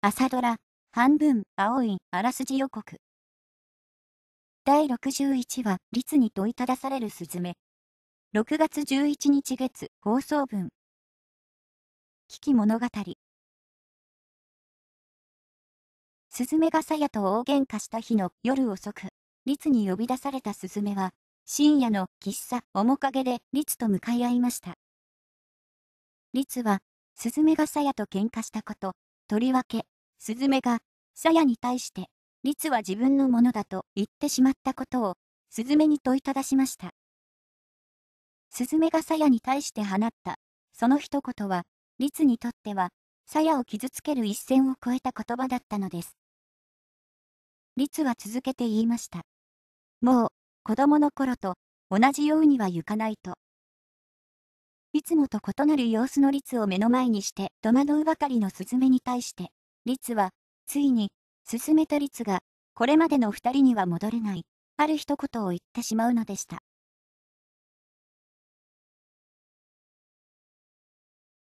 朝ドラ、半分、青い、あらすじ予告。第61話、律に問いただされるすずめ。6月11日月、放送分。危機物語。すずめがさやと大喧嘩した日の夜遅く、律に呼び出されたすずめは、深夜の喫茶、面影で律と向かい合いました。律は、すずめがさやと喧嘩したこと、とりわけ、スズメが、鞘に対して、律は自分のものだと言ってしまったことを、スズメに問いただしました。スズメが鞘に対して放った、その一言は、律にとっては、鞘を傷つける一線を越えた言葉だったのです。律は続けて言いました。もう、子供の頃と同じようには行かないと。いつもと異なる様子の律を目の前にして戸惑うばかりのスズメに対して、律は、ついに、進めた律が、これまでの二人には戻れない、ある一言を言ってしまうのでした。